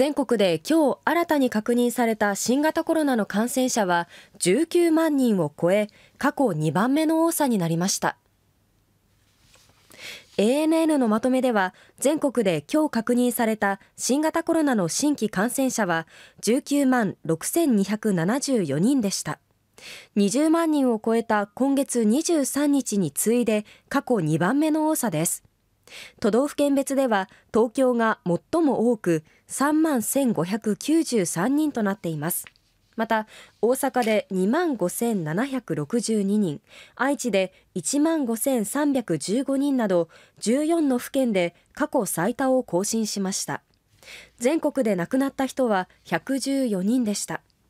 全国で今日新たに確認された新型コロナの感染者は19万人を超え、過去2番目の多さになりました。ANN のまとめでは、全国で今日確認された新型コロナの新規感染者は19万6274人でした。20万人を超えた今月23日に次いで過去2番目の多さです。都道府県別では東京が最も多く3万1593人となっていますまた大阪で2万5762人愛知で1万5315人など14の府県で過去最多を更新しました全国で亡くなった人は114人でした